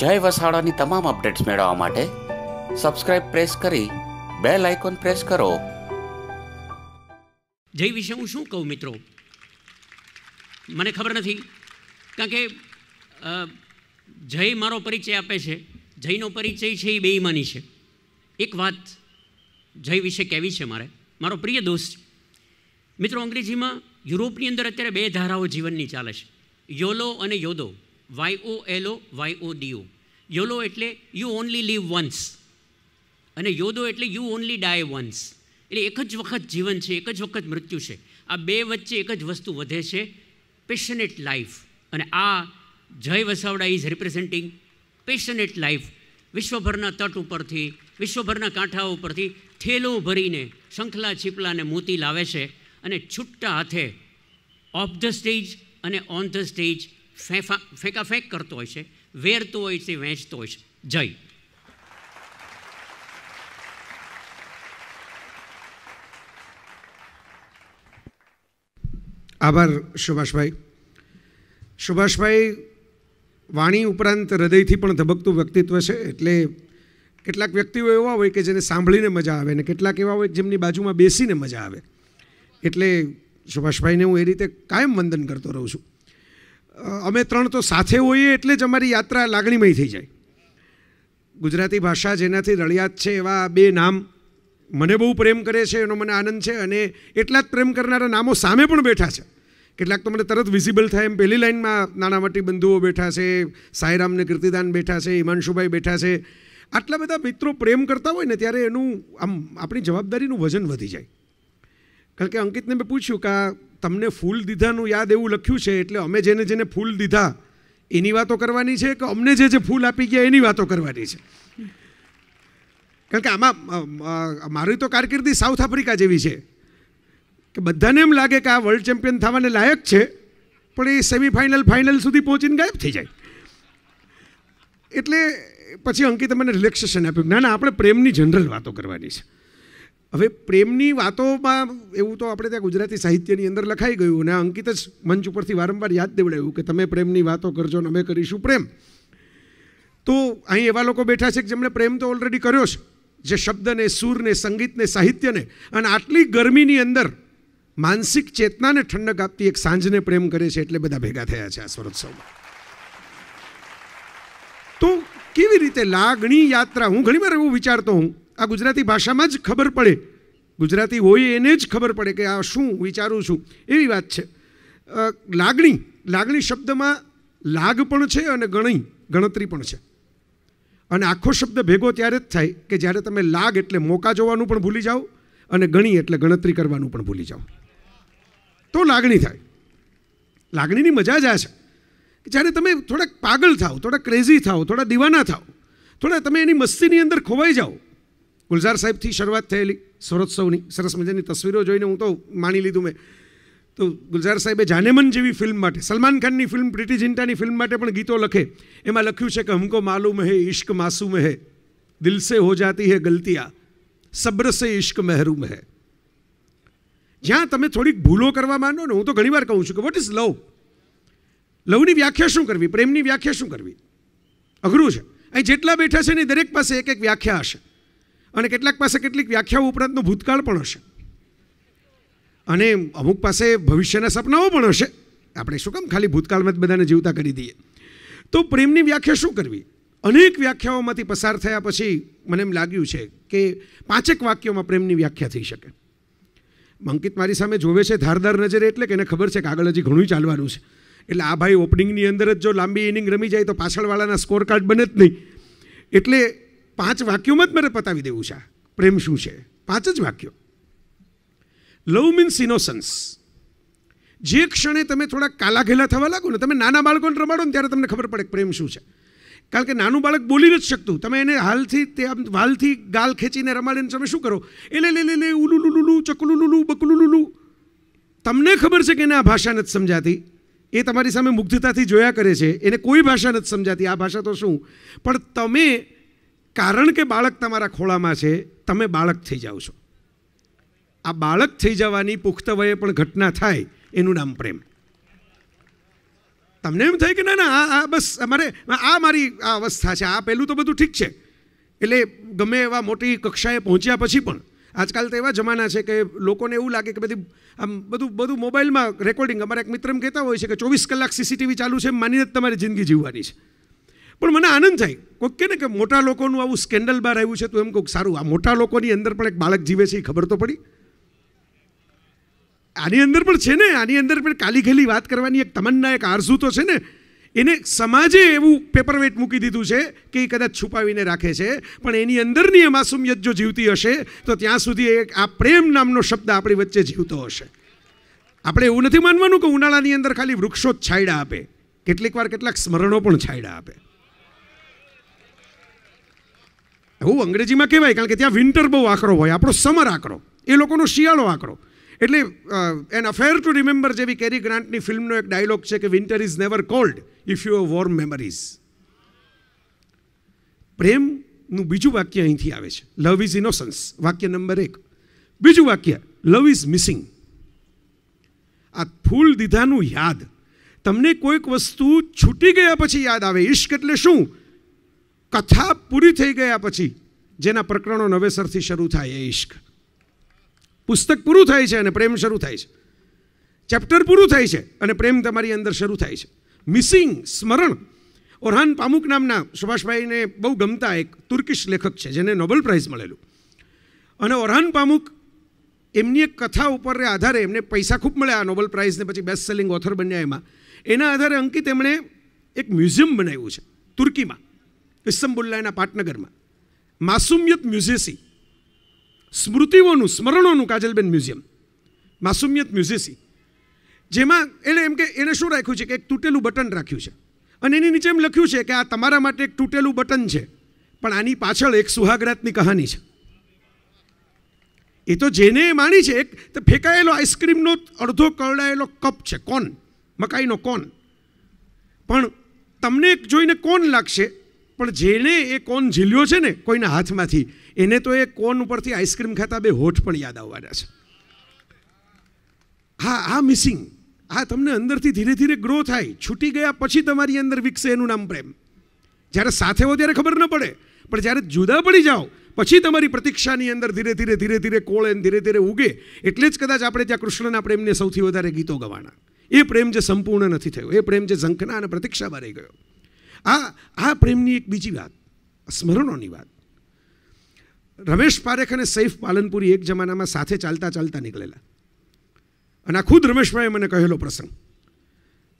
જય વસાડાની તમામ અપડેટ્સ મેળવવા માટે સબસ્ક્રાઇબ પ્રેસ કરી બે લાઇકોન પ્રેસ કરો જય વિશે હું શું કહું મિત્રો મને ખબર નથી કારણ કે જય મારો પરિચય આપે છે જયનો પરિચય છે એ બેઈમાની છે એક વાત જય વિશે કહેવી છે મારે મારો પ્રિય દોસ્ત મિત્રો અંગ્રેજીમાં યુરોપની અંદર અત્યારે બે ધારાઓ જીવનની ચાલે છે યોલો અને YODO Y O Y O L O Y O D O YOLO એટલે યુ ઓનલી લીવ વન્સ અને યોદો એટલે યુ ઓનલી ડાય વન્સ એટલે એક જ વખત જીવન છે એક જ વખત મૃત્યુ છે આ બે વચ્ચે એક જ વસ્તુ વધે છે પેશનેટ લાઈફ અને આ Jay Vasavada is representing passionate life વિશ્વભરના તટ ઉપરથી વિશ્વભરના કાંઠા ઉપરથી થેલો ભરીને શંખલા છીપલાને મોતી લાવે છે અને છૂટા હાથે ઓફ ધ સ્ટેજ અને ઓન ધ સ્ટેજ ફેંફા ફેંકાફેંક કરતો હોય છે વેરતો હોય છે વહેંચતો હોય છે જય આભાર સુભાષભાઈ સુભાષભાઈ વાણી ઉપરાંત હૃદયથી પણ ધબકતું વ્યક્તિત્વ છે એટલે કેટલાક વ્યક્તિઓ એવા હોય કે જેને સાંભળીને મજા આવે ને કેટલાક એવા હોય જેમની બાજુમાં બેસીને મજા આવે એટલે સુભાષભાઈને હું એ રીતે કાયમ વંદન કરતો રહું છું અમે ત્રણ તો સાથે હોઈએ એટલે જ અમારી યાત્રા લાગણીમય થઈ જાય ગુજરાતી ભાષા જેનાથી રળિયાત છે એવા બે નામ મને બહુ પ્રેમ કરે છે એનો મને આનંદ છે અને એટલા જ પ્રેમ કરનારા નામો સામે પણ બેઠા છે કેટલાક તો મને તરત વિઝિબલ થાય એમ પહેલી લાઇનમાં નાનાવટી બંધુઓ બેઠા છે સાંઈરામને કીર્તિદાન બેઠા છે હિમાંશુભાઈ બેઠા છે આટલા બધા મિત્રો પ્રેમ કરતા હોય ને ત્યારે એનું આમ આપણી જવાબદારીનું વજન વધી જાય કારણ કે અંકિતને મેં પૂછ્યું કે તમને ફૂલ દીધાનું યાદ એવું લખ્યું છે એટલે અમે જેને જેને ફૂલ દીધા એની વાતો કરવાની છે કે અમને જે જે ફૂલ આપી ગયા એની વાતો કરવાની છે કારણ કે આમાં મારી તો કારકિર્દી સાઉથ આફ્રિકા જેવી છે કે બધાને એમ લાગે કે આ વર્લ્ડ ચેમ્પિયન થવાને લાયક છે પણ એ સેમિફાઇનલ ફાઇનલ સુધી પહોંચીને ગાયબ થઈ જાય એટલે પછી અંકિત મને રિલેક્સેશન આપ્યું ના ના આપણે પ્રેમની જનરલ વાતો કરવાની છે હવે પ્રેમની વાતોમાં એવું તો આપણે ત્યાં ગુજરાતી સાહિત્યની અંદર લખાઈ ગયું અને અંકિત જ મંચ ઉપરથી વારંવાર યાદ દેવડાવ્યું કે તમે પ્રેમની વાતો કરજો અને અમે કરીશું પ્રેમ તો અહીં એવા લોકો બેઠા છે કે જેમણે પ્રેમ તો ઓલરેડી કર્યો છે જે શબ્દને સૂરને સંગીતને સાહિત્યને અને આટલી ગરમીની અંદર માનસિક ચેતનાને ઠંડક આપતી એક સાંજને પ્રેમ કરે છે એટલે બધા ભેગા થયા છે આ સ્વરોત્સવમાં તો કેવી રીતે લાગણી યાત્રા હું ઘણીવાર એવું વિચારતો હું આ ગુજરાતી ભાષામાં જ ખબર પડે ગુજરાતી હોય એને જ ખબર પડે કે આ શું વિચારું છું એવી વાત છે લાગણી લાગણી શબ્દમાં લાગ પણ છે અને ગણી ગણતરી પણ છે અને આખો શબ્દ ભેગો ત્યારે જ થાય કે જ્યારે તમે લાગ એટલે મોકા જોવાનું પણ ભૂલી જાઓ અને ગણી એટલે ગણતરી કરવાનું પણ ભૂલી જાઓ તો લાગણી થાય લાગણીની મજા જ આ છે કે જ્યારે તમે થોડાક પાગલ થાઓ થોડા ક્રેઝી થાઓ થોડા દીવાના થાઓ થોડા તમે એની મસ્તીની અંદર ખોવાઈ જાઓ ગુલઝાર સાહેબથી શરૂઆત થયેલી સરોત્સવની સરસ મજાની તસવીરો જોઈને હું તો માણી લીધું મેં તો ગુલઝાર સાહેબે જાનેમન જેવી ફિલ્મ માટે સલમાન ખાનની ફિલ્મ પ્રિટી જિંટાની ફિલ્મ માટે પણ ગીતો લખે એમાં લખ્યું છે કે હમકો માલુમ હે ઇશ્ક માસુમ હે દિલ સે હો જાતી હે ગલતિયા સબ્ર સે ઇશ્ક મહેરૂમ હે જ્યાં તમે થોડીક ભૂલો કરવા માંડો ને હું તો ઘણીવાર કહું છું કે વોટ ઇઝ લવ લવની વ્યાખ્યા શું કરવી પ્રેમની વ્યાખ્યા શું કરવી અઘરું છે અહીં જેટલા બેઠા છે એની દરેક પાસે એક એક વ્યાખ્યા હશે અને કેટલાક પાસે કેટલીક વ્યાખ્યાઓ ઉપરાંતનું ભૂતકાળ પણ હશે અને અમુક પાસે ભવિષ્યના સપનાઓ પણ હશે આપણે શું કામ ખાલી ભૂતકાળમાં જ બધાને જીવતા કરી દઈએ તો પ્રેમની વ્યાખ્યા શું કરવી અનેક વ્યાખ્યાઓમાંથી પસાર થયા પછી મને એમ લાગ્યું છે કે પાંચેક વાક્યોમાં પ્રેમની વ્યાખ્યા થઈ શકે અંકિત મારી સામે જોવે છે ધારદાર નજરે એટલે કે એને ખબર છે કે આગળ હજી ઘણું ચાલવાનું છે એટલે આ ભાઈ ઓપનિંગની અંદર જ જો લાંબી ઇનિંગ રમી જાય તો પાછળવાળાના સ્કોર કાર્ડ બને જ નહીં એટલે પાંચ વાક્યોમાં જ મારે પતાવી દેવું છે પ્રેમ શું છે પાંચ જ વાક્યો લવ મીન્સ ઇનોસન્સ જે ક્ષણે તમે થોડા કાલા ઘેલા થવા લાગો ને તમે નાના બાળકોને રમાડો ને ત્યારે તમને ખબર પડે પ્રેમ શું છે કારણ કે નાનું બાળક બોલી નથી શકતું તમે એને હાલથી તે આમ વાલથી ગાલ ખેંચીને રમાડીને તમે શું કરો એટલે લે લે લે ઉલુ લુલુ ચકલું લુલુ બકલું લુલુ તમને ખબર છે કે એને આ ભાષા નથી સમજાતી એ તમારી સામે મુગ્ધતાથી જોયા કરે છે એને કોઈ ભાષા નથી સમજાતી આ ભાષા તો શું પણ તમે કારણ કે બાળક તમારા ખોળામાં છે તમે બાળક થઈ જાઓ છો આ બાળક થઈ જવાની પુખ્ત વયે પણ ઘટના થાય એનું નામ પ્રેમ તમને એમ થાય કે ના ના આ બસ અમારે આ મારી આ અવસ્થા છે આ પહેલું તો બધું ઠીક છે એટલે ગમે એવા મોટી કક્ષાએ પહોંચ્યા પછી પણ આજકાલ તો એવા જમાના છે કે લોકોને એવું લાગે કે બધી આમ બધું બધું મોબાઈલમાં રેકોર્ડિંગ અમારા એક મિત્ર એમ કહેતા હોય છે કે ચોવીસ કલાક સીસીટીવી ચાલુ છે એમ માનીને જ તમારી જિંદગી જીવવાની છે પણ મને આનંદ થાય કોઈક કે ને કે મોટા લોકોનું આવું સ્કેન્ડલ બહાર આવ્યું છે તો એમ કહું સારું આ મોટા લોકોની અંદર પણ એક બાળક જીવે છે એ ખબર તો પડી આની અંદર પણ છે ને આની અંદર પણ કાલી વાત કરવાની એક તમન્ના એક આરઝુ તો છે ને એને સમાજે એવું પેપરવેટ મૂકી દીધું છે કે એ કદાચ છુપાવીને રાખે છે પણ એની અંદરની એ માસુમિયત જો જીવતી હશે તો ત્યાં સુધી એક આ પ્રેમ નામનો શબ્દ આપણી વચ્ચે જીવતો હશે આપણે એવું નથી માનવાનું કે ઉનાળાની અંદર ખાલી વૃક્ષો જ છાયડા આપે કેટલીક વાર કેટલાક સ્મરણો પણ છાયડા આપે હું અંગ્રેજીમાં કહેવાય કારણ કે ત્યાં વિન્ટર બહુ આકરો હોય આપણો સમર આકરો એ લોકોનો શિયાળો આકરો એટલે એન અફેર ટુ રિમેમ્બર જેવી કેરી ગ્રાન્ટની ફિલ્મનો એક ડાયલોગ છે કે winter is never cold if you warm memories પ્રેમનું બીજું વાક્ય અહીંથી આવે છે લવ ઇઝ ઇનોસન્સ વાક્ય નંબર એક બીજું વાક્ય લવ ઇઝ મિસિંગ આ ફૂલ દીધાનું યાદ તમને કોઈક વસ્તુ છૂટી ગયા પછી યાદ આવે ઇશ્ક એટલે શું કથા પૂરી થઈ ગયા પછી જેના પ્રકરણો નવેસરથી શરૂ થાય એ ઈશ્ક પુસ્તક પૂરું થાય છે અને પ્રેમ શરૂ થાય છે ચેપ્ટર પૂરું થાય છે અને પ્રેમ તમારી અંદર શરૂ થાય છે મિસિંગ સ્મરણ ઓરહાન પામુક નામના સુભાષભાઈને બહુ ગમતા એક તુર્કીશ લેખક છે જેને નોબેલ પ્રાઇઝ મળેલું અને ઓરહાન પામુક એમની એક કથા ઉપર આધારે એમને પૈસા ખૂબ મળ્યા આ નોબેલ પ્રાઇઝને પછી બેસ્ટ સેલિંગ ઓથર બન્યા એમાં એના આધારે અંકિત એમણે એક મ્યુઝિયમ બનાવ્યું છે તુર્કીમાં ઇસ્તંબુલ્લાના પાટનગરમાં માસુમિયત મ્યુઝિયસી સ્મૃતિઓનું સ્મરણોનું કાજલબેન મ્યુઝિયમ માસુમિયત મ્યુઝિયસી જેમાં એણે એમ કે એણે શું રાખ્યું છે કે એક તૂટેલું બટન રાખ્યું છે અને એની નીચે એમ લખ્યું છે કે આ તમારા માટે એક તૂટેલું બટન છે પણ આની પાછળ એક સુહાગરાતની કહાની છે એ તો જેને માણી છે એક તો ફેંકાયેલો આઈસ્ક્રીમનો અડધો કરડાયેલો કપ છે કોન મકાઈનો કોન પણ તમને જોઈને કોણ લાગશે પણ જેને એ કોન ઝીલ્યો છે ને કોઈના હાથમાંથી એને તો એ કોન ઉપરથી આઈસ્ક્રીમ ખાતા બે હોઠ પણ યાદ આવવાના છે હા આ મિસિંગ આ તમને અંદરથી ધીરે ધીરે ગ્રો થાય છૂટી ગયા પછી તમારી અંદર વિકસે એનું નામ પ્રેમ જ્યારે સાથે હો ત્યારે ખબર ન પડે પણ જ્યારે જુદા પડી જાઓ પછી તમારી પ્રતીક્ષાની અંદર ધીરે ધીરે ધીરે ધીરે કોળે ધીરે ધીરે ઉગે એટલે જ કદાચ આપણે ત્યાં કૃષ્ણના પ્રેમને સૌથી વધારે ગીતો ગવાના એ પ્રેમ જે સંપૂર્ણ નથી થયો એ પ્રેમ જે ઝંખના અને પ્રતીક્ષામાં રહી ગયો આ આ પ્રેમની એક બીજી વાત સ્મરણોની વાત રમેશ પારેખ અને સૈફ પાલનપુરી એક જમાનામાં સાથે ચાલતા ચાલતા નીકળેલા અને આ ખુદ રમેશભાઈએ મને કહેલો પ્રસંગ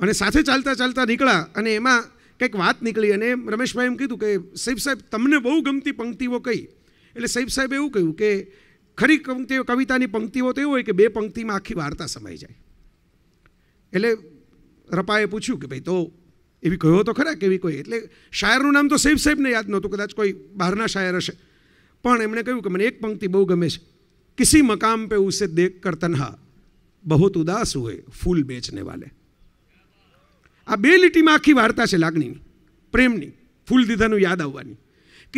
અને સાથે ચાલતા ચાલતા નીકળ્યા અને એમાં કંઈક વાત નીકળી અને રમેશભાઈ એમ કીધું કે સૈફ સાહેબ તમને બહુ ગમતી પંક્તિઓ કહી એટલે સૈફ સાહેબ એવું કહ્યું કે ખરી પંક્તિઓ કવિતાની પંક્તિઓ તો એવું હોય કે બે પંક્તિમાં આખી વાર્તા સમાઈ જાય એટલે રપાએ પૂછ્યું કે ભાઈ તો એવી કહ્યો તો ખરા કે એવી કોઈ એટલે શાયરનું નામ તો સેફ સાહેબને યાદ નહોતું કદાચ કોઈ બહારના શાયર હશે પણ એમણે કહ્યું કે મને એક પંક્તિ બહુ ગમે છે કિસી મકામ પે ઉસે દેખ કર તનહા બહુત ઉદાસ હોય ફૂલ બેચને વાલે આ બે લીટીમાં આખી વાર્તા છે લાગણીની પ્રેમની ફૂલ દીધાનું યાદ આવવાની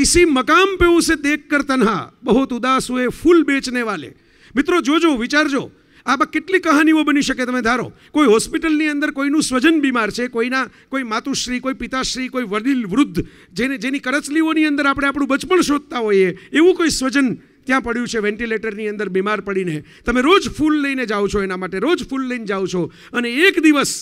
કિસી મકામ પે ઉસે દેખ કર તનહા બહુત ઉદાસ હોય ફૂલ બેચને વાલે મિત્રો જોજો વિચારજો આ આમાં કેટલી કહાનીઓ બની શકે તમે ધારો કોઈ હોસ્પિટલની અંદર કોઈનું સ્વજન બીમાર છે કોઈના કોઈ માતુશ્રી કોઈ પિતાશ્રી કોઈ વડીલ વૃદ્ધ જેને જેની કરચલીઓની અંદર આપણે આપણું બચપણ શોધતા હોઈએ એવું કોઈ સ્વજન ત્યાં પડ્યું છે વેન્ટિલેટરની અંદર બીમાર પડીને તમે રોજ ફૂલ લઈને જાઓ છો એના માટે રોજ ફૂલ લઈને જાઓ છો અને એક દિવસ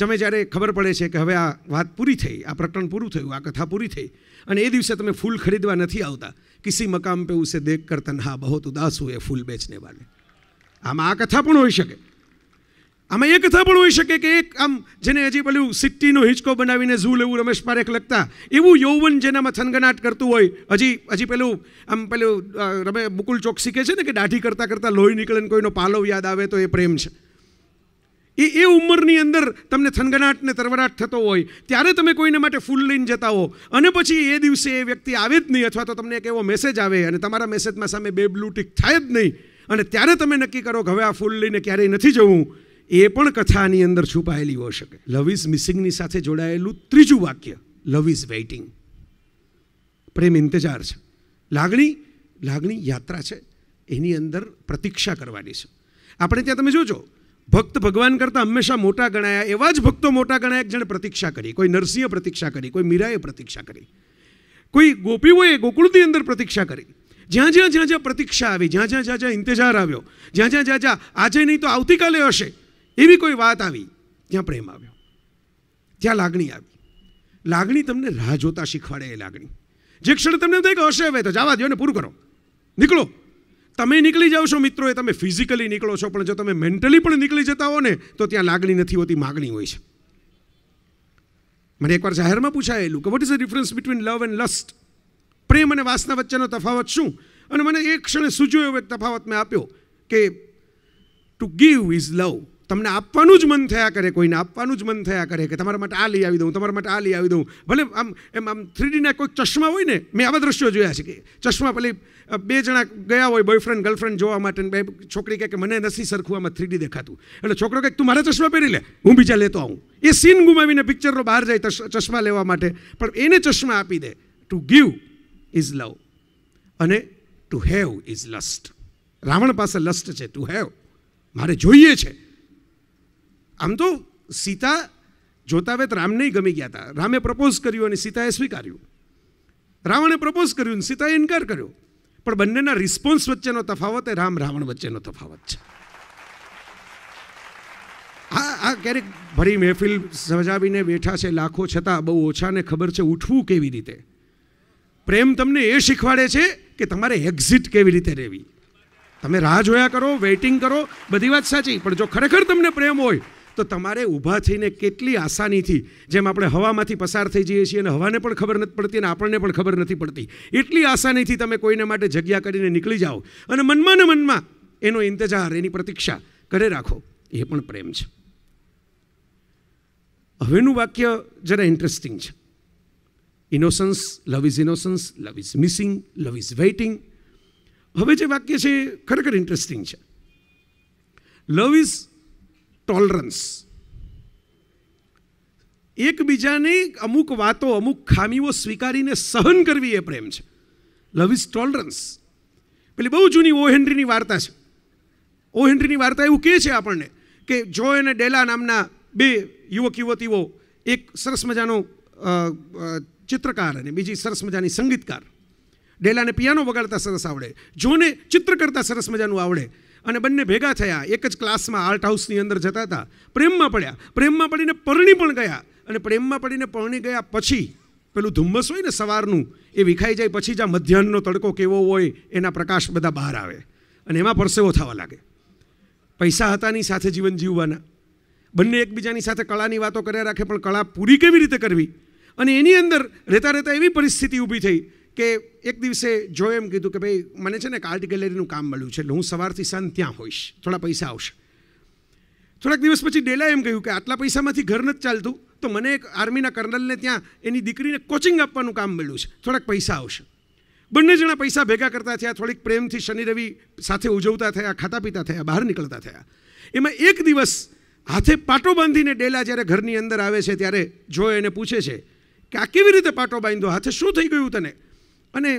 તમે જ્યારે ખબર પડે છે કે હવે આ વાત પૂરી થઈ આ પ્રકરણ પૂરું થયું આ કથા પૂરી થઈ અને એ દિવસે તમે ફૂલ ખરીદવા નથી આવતા કિસી મકામ પે ઉસે દેખ કર તનહા બહુત ઉદાસ હુએ ફૂલ બેચને વાલે આમાં આ કથા પણ હોઈ શકે આમાં એ કથા પણ હોઈ શકે કે એક આમ જેને હજી પેલું સિટ્ટીનો હિંચકો બનાવીને ઝૂલ એવું રમેશ પારેખ લખતા એવું યૌવન જેનામાં થનગનાટ કરતું હોય હજી હજી પેલું આમ પેલું રમે બુકુલ ચોકસી કહે છે ને કે દાઢી કરતાં કરતાં લોહી નીકળે ને કોઈનો પાલવ યાદ આવે તો એ પ્રેમ છે એ એ ઉંમરની અંદર તમને થનગનાટ ને તરવરાટ થતો હોય ત્યારે તમે કોઈને માટે ફૂલ લઈને જતા હો અને પછી એ દિવસે એ વ્યક્તિ આવે જ નહીં અથવા તો તમને એક એવો મેસેજ આવે અને તમારા મેસેજમાં સામે બે બ્લુટીક થાય જ નહીં અને ત્યારે તમે નક્કી કરો હવે આ ફૂલ લઈને ક્યારેય નથી જવું એ પણ કથાની અંદર છુપાયેલી હોઈ શકે લવ ઇઝ મિસિંગની સાથે જોડાયેલું ત્રીજું વાક્ય લવ ઇઝ વેઇટિંગ પ્રેમ ઇંતજાર છે લાગણી લાગણી યાત્રા છે એની અંદર પ્રતીક્ષા કરવાની છે આપણે ત્યાં તમે જોજો ભક્ત ભગવાન કરતાં હંમેશા મોટા ગણાયા એવા જ ભક્તો મોટા ગણાયા જણે પ્રતીક્ષા કરી કોઈ નરસિંહે પ્રતીક્ષા કરી કોઈ મીરાએ પ્રતીક્ષા કરી કોઈ ગોપીઓએ ગોકુળની અંદર પ્રતીક્ષા કરી જ્યાં જ્યાં જ્યાં જ્યાં પ્રતીક્ષા આવી જ્યાં જ્યાં જ્યાં જ્યાં ઇંતજાર આવ્યો જ્યાં જ્યાં જ્યાં જ્યાં આજે નહીં તો આવતીકાલે હશે એવી કોઈ વાત આવી ત્યાં પ્રેમ આવ્યો ત્યાં લાગણી આવી લાગણી તમને રાહ જોતા શીખવાડે એ લાગણી જે ક્ષણે તમને થાય કે હશે હવે તો જવા દો ને પૂરું કરો નીકળો તમે નીકળી જાઓ છો મિત્રો એ તમે ફિઝિકલી નીકળો છો પણ જો તમે મેન્ટલી પણ નીકળી જતા હો ને તો ત્યાં લાગણી નથી હોતી માગણી હોય છે મને એકવાર જાહેરમાં પૂછાયેલું કે what is the difference between love and lust પ્રેમ અને વાસના વચ્ચેનો તફાવત શું અને મને એક ક્ષણે એવો એક તફાવત મેં આપ્યો કે ટુ ગીવ ઇઝ લવ તમને આપવાનું જ મન થયા કરે કોઈને આપવાનું જ મન થયા કરે કે તમારા માટે આ લઈ આવી દઉં તમારા માટે આ લઈ આવી દઉં ભલે આમ એમ આમ થ્રીડીના કોઈક ચશ્મા હોય ને મેં આવા દ્રશ્યો જોયા છે કે ચશ્મા ભલે બે જણા ગયા હોય બોયફ્રેન્ડ ગર્લફ્રેન્ડ જોવા માટે બે છોકરી કહે કે મને નથી સરખું આમાં થ્રીડી દેખાતું એટલે છોકરો કહે તું મારા ચશ્મા પહેરી લે હું બીજા લેતો આવું એ સીન ગુમાવીને પિક્ચરનો બહાર જાય ચશ્મા લેવા માટે પણ એને ચશ્મા આપી દે ટુ ગીવ ઇઝ લવ અને to have is lust Ravan પાસે લસ્ટ છે ટુ હેવ મારે જોઈએ છે આમ તો સીતા જોતા વેત નહીં ગમી ગયા હતા રામે પ્રપોઝ કર્યું અને સીતાએ સ્વીકાર્યું રાવણે પ્રપોઝ કર્યું અને સીતાએ ઇન્કાર કર્યો પણ બંનેના રિસ્પોન્સ વચ્ચેનો તફાવત એ રામ રાવણ વચ્ચેનો તફાવત છે આ આ ક્યારેક ભરી મહેફિલ સજાવીને બેઠા છે લાખો છતાં બહુ ઓછાને ખબર છે ઉઠવું કેવી રીતે પ્રેમ તમને એ શીખવાડે છે કે તમારે એક્ઝિટ કેવી રીતે રહેવી તમે રાહ જોયા કરો વેઇટિંગ કરો બધી વાત સાચી પણ જો ખરેખર તમને પ્રેમ હોય તો તમારે ઊભા થઈને કેટલી આસાનીથી જેમ આપણે હવામાંથી પસાર થઈ જઈએ છીએ અને હવાને પણ ખબર નથી પડતી અને આપણને પણ ખબર નથી પડતી એટલી આસાનીથી તમે કોઈને માટે જગ્યા કરીને નીકળી જાઓ અને મનમાં ને મનમાં એનો ઇંતજાર એની પ્રતીક્ષા કરે રાખો એ પણ પ્રેમ છે હવેનું વાક્ય જરા ઇન્ટરેસ્ટિંગ છે innocence love is innocence love is missing love is waiting હવે જે વાક્ય છે ખરેખર ઇન્ટરેસ્ટિંગ છે લવ ઇઝ ટોલરન્સ એકબીજાની અમુક વાતો અમુક ખામીઓ સ્વીકારીને સહન કરવી એ પ્રેમ છે લવ ઇઝ ટોલરન્સ પેલી બહુ જૂની ઓ હેનરીની વાર્તા છે ઓ હેનરીની વાર્તા એવું કહે છે આપણને કે જો એને ડેલા નામના બે યુવક યુવતીઓ એક સરસ મજાનો ચિત્રકાર અને બીજી સરસ મજાની સંગીતકાર ડેલાને પિયાનો વગાડતા સરસ આવડે જોને ચિત્ર કરતાં સરસ મજાનું આવડે અને બંને ભેગા થયા એક જ ક્લાસમાં આર્ટ હાઉસની અંદર જતા હતા પ્રેમમાં પડ્યા પ્રેમમાં પડીને પરણી પણ ગયા અને પ્રેમમાં પડીને પરણી ગયા પછી પેલું ધુમ્મસ હોય ને સવારનું એ વિખાઈ જાય પછી જ આ મધ્યાહનનો તડકો કેવો હોય એના પ્રકાશ બધા બહાર આવે અને એમાં પરસેવો થવા લાગે પૈસા હતાની સાથે જીવન જીવવાના બંને એકબીજાની સાથે કળાની વાતો કર્યા રાખે પણ કળા પૂરી કેવી રીતે કરવી અને એની અંદર રહેતા રહેતા એવી પરિસ્થિતિ ઊભી થઈ કે એક દિવસે જોએ એમ કીધું કે ભાઈ મને છે ને એક આર્ટ ગેલેરીનું કામ મળ્યું છે એટલે હું સવારથી સાંજ ત્યાં હોઈશ થોડા પૈસા આવશે થોડાક દિવસ પછી ડેલાએ એમ કહ્યું કે આટલા પૈસામાંથી ઘર નથી ચાલતું તો મને એક આર્મીના કર્નલને ત્યાં એની દીકરીને કોચિંગ આપવાનું કામ મળ્યું છે થોડાક પૈસા આવશે બંને જણા પૈસા ભેગા કરતા થયા થોડીક પ્રેમથી શનિ રવિ સાથે ઉજવતા થયા ખાતા પીતા થયા બહાર નીકળતા થયા એમાં એક દિવસ હાથે પાટો બાંધીને ડેલા જ્યારે ઘરની અંદર આવે છે ત્યારે જોએ એને પૂછે છે કે આ કેવી રીતે પાટો બાંધ્યો હાથે શું થઈ ગયું તને અને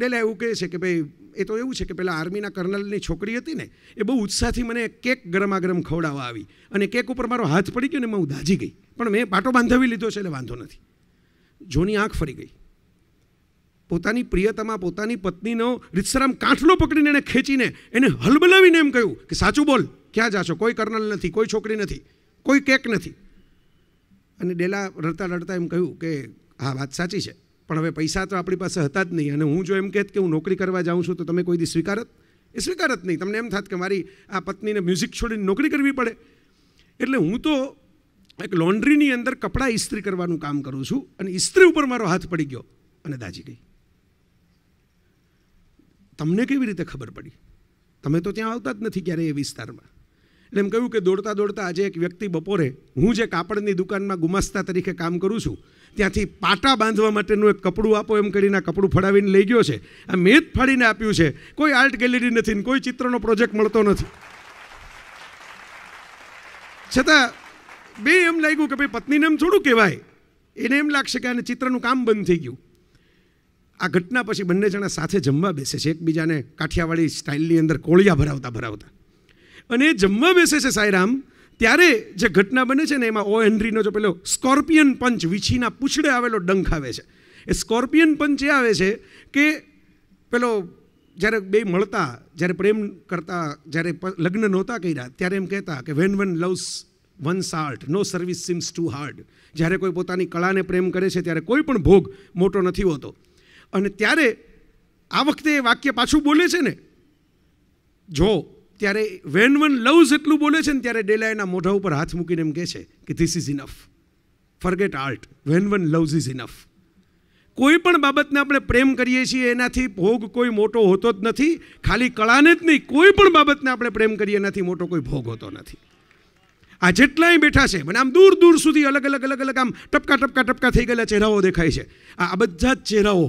ડેલા એવું કહે છે કે ભાઈ એ તો એવું છે કે પેલા આર્મીના કર્નલની છોકરી હતી ને એ બહુ ઉત્સાહથી મને કેક ગરમાગરમ ખવડાવવા આવી અને કેક ઉપર મારો હાથ પડી ગયો ને હું દાજી ગઈ પણ મેં પાટો બાંધાવી લીધો છે એટલે વાંધો નથી જોની આંખ ફરી ગઈ પોતાની પ્રિયતામાં પોતાની પત્નીનો રીતસરામ કાંઠલો પકડીને એને ખેંચીને એને હલબલાવીને એમ કહ્યું કે સાચું બોલ ક્યાં જાશો કોઈ કર્નલ નથી કોઈ છોકરી નથી કોઈ કેક નથી અને ડેલા રડતા રડતા એમ કહ્યું કે હા વાત સાચી છે પણ હવે પૈસા તો આપણી પાસે હતા જ નહીં અને હું જો એમ કહેત કે હું નોકરી કરવા જાઉં છું તો તમે કોઈ દી સ્વીકારત એ સ્વીકારત નહીં તમને એમ થાત કે મારી આ પત્નીને મ્યુઝિક છોડીને નોકરી કરવી પડે એટલે હું તો એક લોન્ડ્રીની અંદર કપડાં ઇસ્ત્રી કરવાનું કામ કરું છું અને ઇસ્ત્રી ઉપર મારો હાથ પડી ગયો અને દાજી ગઈ તમને કેવી રીતે ખબર પડી તમે તો ત્યાં આવતા જ નથી ક્યારેય એ વિસ્તારમાં એટલે એમ કહ્યું કે દોડતા દોડતા આજે એક વ્યક્તિ બપોરે હું જે કાપડની દુકાનમાં ગુમાસ્તા તરીકે કામ કરું છું ત્યાંથી પાટા બાંધવા માટેનું એક કપડું આપો એમ કરીને કપડું ફડાવીને લઈ ગયો છે આ મેં જ ફાડીને આપ્યું છે કોઈ આર્ટ ગેલેરી નથી કોઈ ચિત્રનો પ્રોજેક્ટ મળતો નથી છતાં બે એમ લાગ્યું કે ભાઈ પત્નીને એમ થોડું કહેવાય એને એમ લાગશે કે આને ચિત્રનું કામ બંધ થઈ ગયું આ ઘટના પછી બંને જણા સાથે જમવા બેસે છે એકબીજાને કાઠિયાવાડી સ્ટાઇલની અંદર કોળિયા ભરાવતા ભરાવતા અને જમવા બેસે છે સાયરામ ત્યારે જે ઘટના બને છે ને એમાં ઓ હેનરીનો જો પેલો સ્કોર્પિયન પંચ વીછીના પૂછડે આવેલો ડંખ આવે છે એ સ્કોર્પિયન પંચ એ આવે છે કે પેલો જ્યારે બે મળતા જ્યારે પ્રેમ કરતા જ્યારે લગ્ન નહોતા કર્યા ત્યારે એમ કહેતા કે when one loves one's art no service seems too hard જ્યારે કોઈ પોતાની કળાને પ્રેમ કરે છે ત્યારે કોઈ પણ ભોગ મોટો નથી હોતો અને ત્યારે આ વખતે એ વાક્ય પાછું બોલે છે ને જો ત્યારે વેન વન લવ્સ એટલું બોલે છે ને ત્યારે ડેલા એના મોઢા ઉપર હાથ મૂકીને એમ કહે છે કે this is enough forget art when one loves is enough કોઈ પણ બાબતને આપણે પ્રેમ કરીએ છીએ એનાથી ભોગ કોઈ મોટો હોતો જ નથી ખાલી કળાને જ નહીં કોઈ પણ બાબતને આપણે પ્રેમ કરીએ એનાથી મોટો કોઈ ભોગ હોતો નથી આ જેટલાય બેઠા છે મને આમ દૂર દૂર સુધી અલગ અલગ અલગ અલગ આમ ટપકા ટપકા ટપકા થઈ ગયેલા ચહેરાઓ દેખાય છે આ બધા જ ચહેરાઓ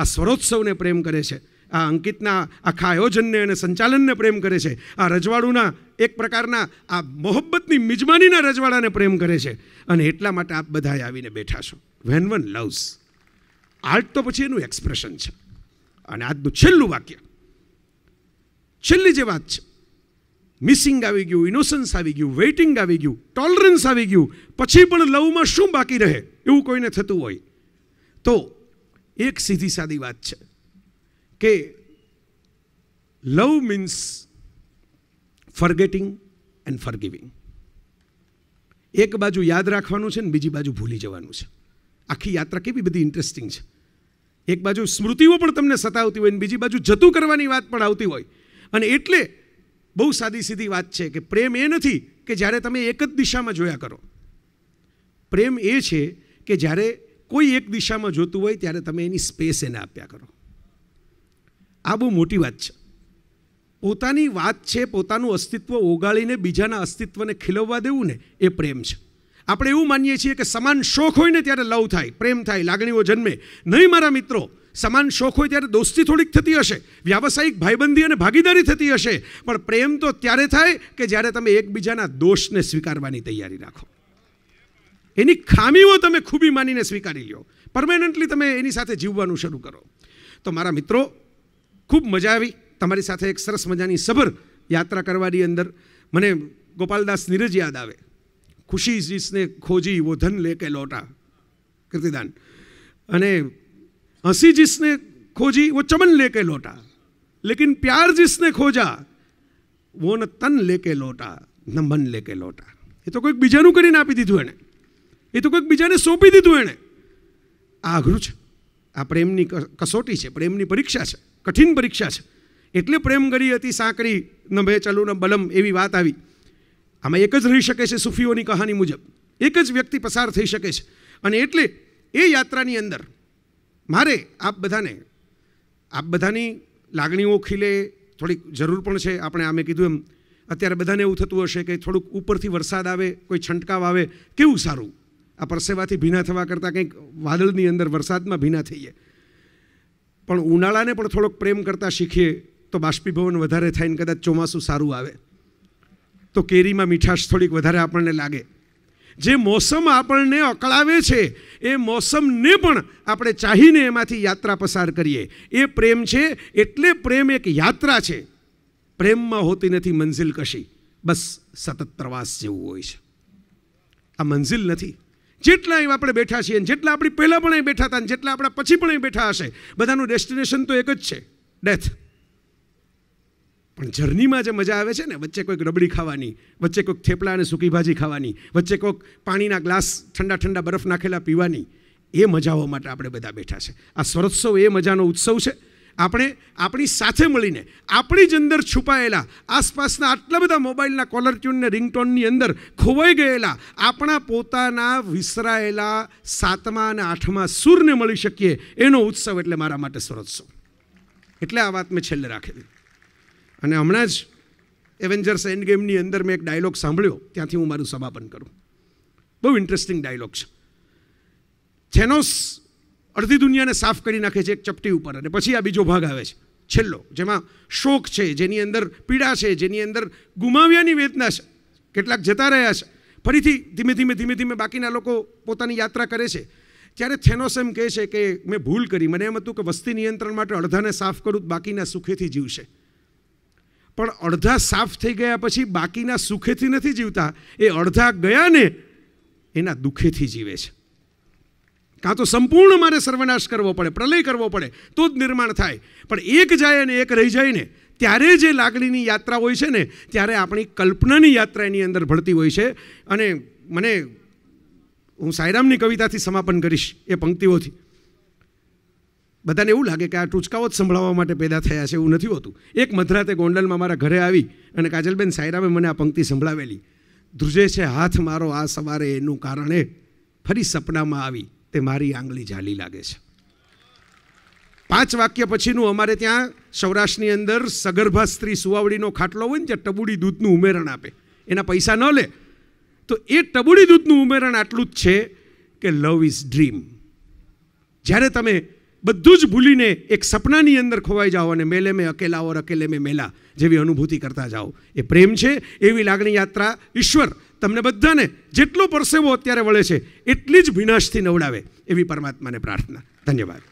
આ સ્વરોત્સવને પ્રેમ કરે છે આ અંકિતના આખા આયોજનને અને સંચાલનને પ્રેમ કરે છે આ રજવાડુના એક પ્રકારના આ મોહબ્બતની મિજમાનીના રજવાડાને પ્રેમ કરે છે અને એટલા માટે આપ બધાએ આવીને બેઠા છો વેન વન લવ્સ આર્ટ તો પછી એનું એક્સપ્રેશન છે અને આજનું છેલ્લું વાક્ય છેલ્લી જે વાત છે મિસિંગ આવી ગયું ઇનોસન્સ આવી ગયું વેઇટિંગ આવી ગયું ટોલરન્સ આવી ગયું પછી પણ લવમાં શું બાકી રહે એવું કોઈને થતું હોય તો એક સીધી સાદી વાત છે કે લવ મીન્સ ફરગેટિંગ એન્ડ ફરગિવિંગ એક બાજુ યાદ રાખવાનું છે ને બીજી બાજુ ભૂલી જવાનું છે આખી યાત્રા કેવી બધી ઇન્ટરેસ્ટિંગ છે એક બાજુ સ્મૃતિઓ પણ તમને સતાવતી હોય ને બીજી બાજુ જતું કરવાની વાત પણ આવતી હોય અને એટલે બહુ સાદી સીધી વાત છે કે પ્રેમ એ નથી કે જ્યારે તમે એક જ દિશામાં જોયા કરો પ્રેમ એ છે કે જ્યારે કોઈ એક દિશામાં જોતું હોય ત્યારે તમે એની સ્પેસ એને આપ્યા કરો આ બહુ મોટી વાત છે પોતાની વાત છે પોતાનું અસ્તિત્વ ઓગાળીને બીજાના અસ્તિત્વને ખીલવવા દેવું ને એ પ્રેમ છે આપણે એવું માનીએ છીએ કે સમાન શોખ હોય ને ત્યારે લવ થાય પ્રેમ થાય લાગણીઓ જન્મે નહીં મારા મિત્રો સમાન શોખ હોય ત્યારે દોસ્તી થોડીક થતી હશે વ્યાવસાયિક ભાઈબંધી અને ભાગીદારી થતી હશે પણ પ્રેમ તો ત્યારે થાય કે જ્યારે તમે એકબીજાના દોષને સ્વીકારવાની તૈયારી રાખો એની ખામીઓ તમે ખૂબી માનીને સ્વીકારી લો પરમેનન્ટલી તમે એની સાથે જીવવાનું શરૂ કરો તો મારા મિત્રો ખૂબ મજા આવી તમારી સાથે એક સરસ મજાની સભર યાત્રા કરવાની અંદર મને ગોપાલદાસ નીરજ યાદ આવે ખુશી જીસને ખોજી વો ધન લે કે લોટા કીર્તિદાન અને હંસી જીસને ખોજી વો ચમન લે કે લોટા લેકિન પ્યાર જીસને ખોજા વો ન તન લે કે લોટા ન મન લે કે લોટા એ તો કોઈક બીજાનું કરીને આપી દીધું એણે એ તો કોઈક બીજાને સોંપી દીધું એણે આ અઘરું છે આ પ્રેમની કસોટી છે પ્રેમની પરીક્ષા છે કઠિન પરીક્ષા છે એટલે પ્રેમ ગરી હતી સાંકડી ન ભે ચલું ન બલમ એવી વાત આવી આમાં એક જ રહી શકે છે સૂફીઓની કહાની મુજબ એક જ વ્યક્તિ પસાર થઈ શકે છે અને એટલે એ યાત્રાની અંદર મારે આપ બધાને આપ બધાની લાગણીઓ ખીલે થોડીક જરૂર પણ છે આપણે આમે કીધું એમ અત્યારે બધાને એવું થતું હશે કે થોડુંક ઉપરથી વરસાદ આવે કોઈ છંટકાવ આવે કેવું સારું આ પરસેવાથી ભીના થવા કરતાં કંઈક વાદળની અંદર વરસાદમાં ભીના થઈએ પણ ઉનાળાને પણ થોડોક પ્રેમ કરતાં શીખીએ તો બાષ્પીભવન વધારે થાય ને કદાચ ચોમાસું સારું આવે તો કેરીમાં મીઠાશ થોડીક વધારે આપણને લાગે જે મોસમ આપણને અકળાવે છે એ મોસમને પણ આપણે ચાહીને એમાંથી યાત્રા પસાર કરીએ એ પ્રેમ છે એટલે પ્રેમ એક યાત્રા છે પ્રેમમાં હોતી નથી મંઝિલ કશી બસ સતત પ્રવાસ જેવું હોય છે આ મંઝિલ નથી જેટલા અહીં આપણે બેઠા છીએ જેટલા આપણી પહેલાં પણ અહીં બેઠા હતા અને જેટલા આપણા પછી પણ અહીં બેઠા હશે બધાનું ડેસ્ટિનેશન તો એક જ છે ડેથ પણ જર્નીમાં જે મજા આવે છે ને વચ્ચે કોઈક રબડી ખાવાની વચ્ચે કોઈક થેપલા અને સૂકી ભાજી ખાવાની વચ્ચે કોઈક પાણીના ગ્લાસ ઠંડા ઠંડા બરફ નાખેલા પીવાની એ મજાઓ માટે આપણે બધા બેઠા છે આ સ્વરોત્સવ એ મજાનો ઉત્સવ છે આપણે આપણી સાથે મળીને આપણી જ અંદર છુપાયેલા આસપાસના આટલા બધા મોબાઈલના કોલર ટ્યુનને રિંગટોનની અંદર ખોવાઈ ગયેલા આપણા પોતાના વિસરાયેલા સાતમા અને આઠમા સૂરને મળી શકીએ એનો ઉત્સવ એટલે મારા માટે સ્વરોત્સવ એટલે આ વાત મેં છેલ્લે રાખેલી અને હમણાં જ એવેન્જર્સ એન્ડ ગેમની અંદર મેં એક ડાયલોગ સાંભળ્યો ત્યાંથી હું મારું સમાપન કરું બહુ ઇન્ટરેસ્ટિંગ ડાયલોગ છે થેનોસ અડધી દુનિયાને સાફ કરી નાખે છે એક ચપટી ઉપર અને પછી આ બીજો ભાગ આવે છે છેલ્લો જેમાં શોક છે જેની અંદર પીડા છે જેની અંદર ગુમાવ્યાની વેદના છે કેટલાક જતા રહ્યા છે ફરીથી ધીમે ધીમે ધીમે ધીમે બાકીના લોકો પોતાની યાત્રા કરે છે ત્યારે થેનોસ એમ કહે છે કે મેં ભૂલ કરી મને એમ હતું કે વસ્તી નિયંત્રણ માટે અડધાને સાફ કરું બાકીના સુખેથી જીવશે પણ અડધા સાફ થઈ ગયા પછી બાકીના સુખેથી નથી જીવતા એ અડધા ગયાને એના દુઃખેથી જીવે છે કાં તો સંપૂર્ણ મારે સર્વનાશ કરવો પડે પ્રલય કરવો પડે તો જ નિર્માણ થાય પણ એક જાય અને એક રહી જાય ને ત્યારે જે લાગણીની યાત્રા હોય છે ને ત્યારે આપણી કલ્પનાની યાત્રા એની અંદર ભળતી હોય છે અને મને હું સાયરામની કવિતાથી સમાપન કરીશ એ પંક્તિઓથી બધાને એવું લાગે કે આ ટૂચકાઓ જ સંભળાવવા માટે પેદા થયા છે એવું નથી હોતું એક મધરાતે ગોંડલમાં મારા ઘરે આવી અને કાજલબેન સાયરામે મને આ પંક્તિ સંભળાવેલી ધ્રુજે છે હાથ મારો આ સવારે એનું કારણે ફરી સપનામાં આવી તે મારી આંગળી ઝાલી લાગે છે પાંચ વાક્ય પછીનું અમારે ત્યાં સૌરાષ્ટ્રની અંદર સગર્ભા સ્ત્રી સુવાવડીનો ખાટલો હોય ને જે ટબુડી દૂધનું ઉમેરણ આપે એના પૈસા ન લે તો એ ટબુડી દૂધનું ઉમેરણ આટલું જ છે કે લવ ઇઝ ડ્રીમ જ્યારે તમે બધું જ ભૂલીને એક સપનાની અંદર ખોવાઈ જાઓ અને મેલે મેં અકેલા ઓર અકેલે મેં મેલા જેવી અનુભૂતિ કરતા જાઓ એ પ્રેમ છે એવી લાગણી યાત્રા ઈશ્વર તમને બધાને જેટલો પરસેવો અત્યારે વળે છે એટલી જ વિનાશથી નવડાવે એવી પરમાત્માને પ્રાર્થના ધન્યવાદ